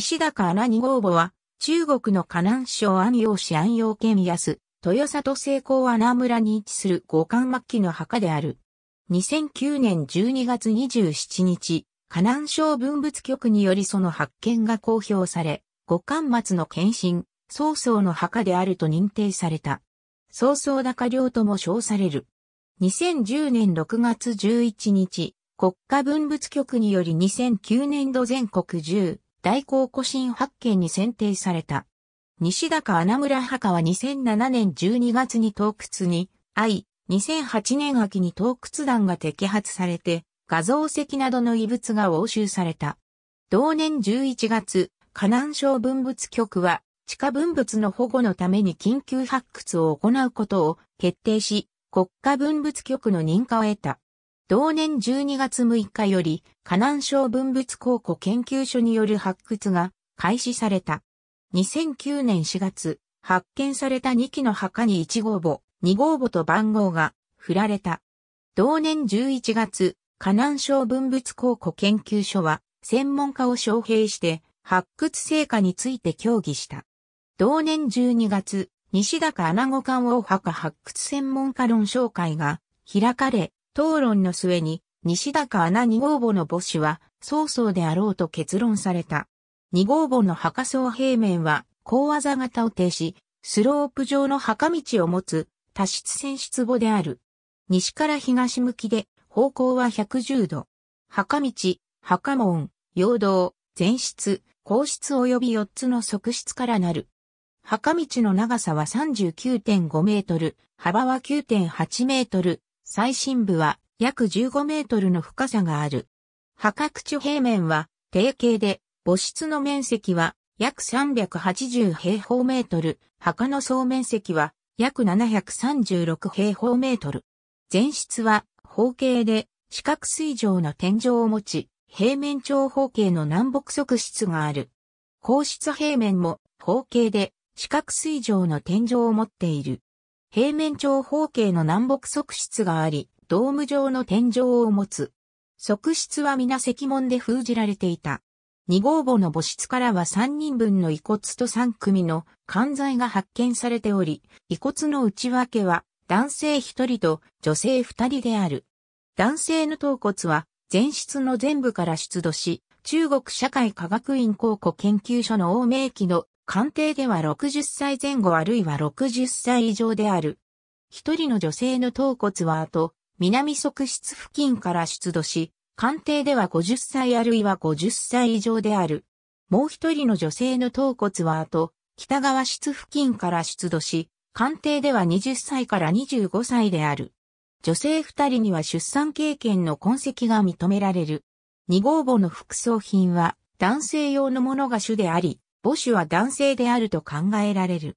西高穴二号母は、中国の河南省安陽市安陽県安、豊里成功穴村に位置する五冠末期の墓である。2009年12月27日、河南省文物局によりその発見が公表され、五冠末の献身、曹操の墓であると認定された。曹操高領とも称される。2010年6月11日、国家文物局により2009年度全国10、大公古新発見に選定された。西高穴村墓は2007年12月に洞窟に、愛、2008年秋に洞窟団が摘発されて、画像石などの遺物が押収された。同年11月、河南省文物局は、地下文物の保護のために緊急発掘を行うことを決定し、国家文物局の認可を得た。同年12月6日より、河南省文物考古研究所による発掘が開始された。2009年4月、発見された2基の墓に1号墓、2号墓と番号が振られた。同年11月、河南省文物考古研究所は、専門家を招聘して、発掘成果について協議した。同年12月、西高穴子館大墓発掘専門家論紹会が開かれ、討論の末に、西高穴二号墓の墓子は、曹操であろうと結論された。二号墓の墓層平面は、高技型を呈し、スロープ状の墓道を持つ、多室線出墓である。西から東向きで、方向は110度。墓道、墓門、陽道、前室、皇室及び4つの側室からなる。墓道の長さは39.5メートル、幅は9.8メートル、最深部は約15メートルの深さがある。破格地平面は定型で、母室の面積は約380平方メートル、墓の総面積は約736平方メートル。全室は方形で四角水上の天井を持ち、平面長方形の南北側室がある。皇室平面も方形で四角水上の天井を持っている。平面長方形の南北側室があり、ドーム状の天井を持つ。側室は皆石門で封じられていた。二号墓の墓室からは三人分の遺骨と三組の肝材が発見されており、遺骨の内訳は男性一人と女性二人である。男性の頭骨は全室の全部から出土し、中国社会科学院考古研究所の大名機の官邸では60歳前後あるいは60歳以上である。一人の女性の頭骨は後、南側室付近から出土し、官邸では50歳あるいは50歳以上である。もう一人の女性の頭骨は後、北側室付近から出土し、官邸では20歳から25歳である。女性二人には出産経験の痕跡が認められる。二号母の副葬品は男性用のものが主であり、母種は男性であると考えられる。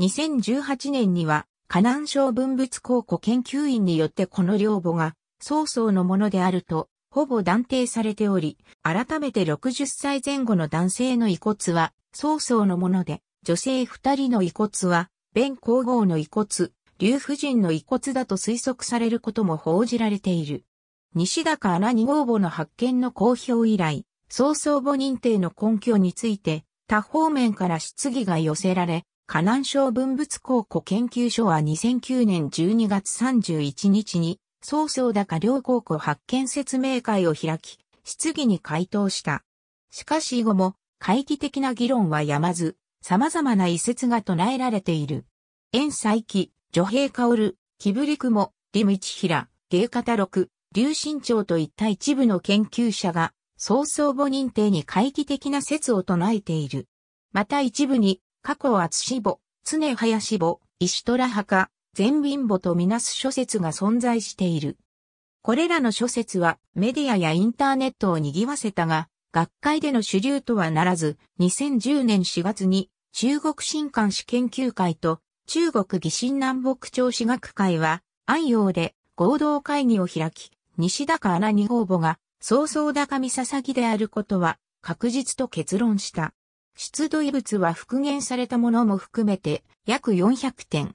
2018年には、河南省文物考古研究院によってこの両母が、曹操のものであると、ほぼ断定されており、改めて60歳前後の男性の遺骨は、曹操のもので、女性二人の遺骨は、弁皇后の遺骨、劉夫人の遺骨だと推測されることも報じられている。西高穴二号母の発見の公表以来、曹操母認定の根拠について、他方面から質疑が寄せられ、河南省文物考古研究所は2009年12月31日に、曹操高両考古発見説明会を開き、質疑に回答した。しかし以後も、会議的な議論はやまず、様々な遺説が唱えられている。遠斎記、女兵薫、木振雲、李道平、芸方六、竜新町といった一部の研究者が、早々母認定に懐疑的な説を唱えている。また一部に、過去厚志母、常林母、石虎墓、全貧母とみなす諸説が存在している。これらの諸説はメディアやインターネットを賑わせたが、学会での主流とはならず、2010年4月に中国新刊史研究会と中国義心南北朝史学会は安陽で合同会議を開き、西高穴二方母が曹操高見ささぎであることは確実と結論した。出土遺物は復元されたものも含めて約400点。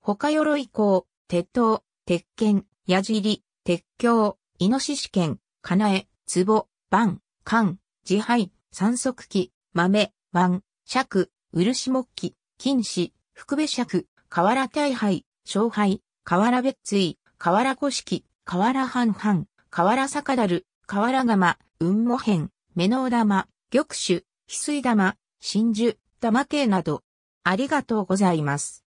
他鎧甲、鉄塔、鉄剣、矢尻、鉄橋、イノシシ剣、かなえ、壺、ボ、バン、缶、自敗、三足器、豆、碗、尺、漆木器、金紙福部尺、河原大敗、勝敗、河原別追、河原古式、河原半半、河原坂だる、河原釜、雲母編、目の玉、玉手、翡翠玉、真珠、玉系など、ありがとうございます。